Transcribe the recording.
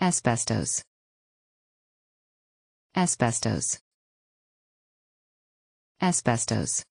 Asbestos. Asbestos. Asbestos.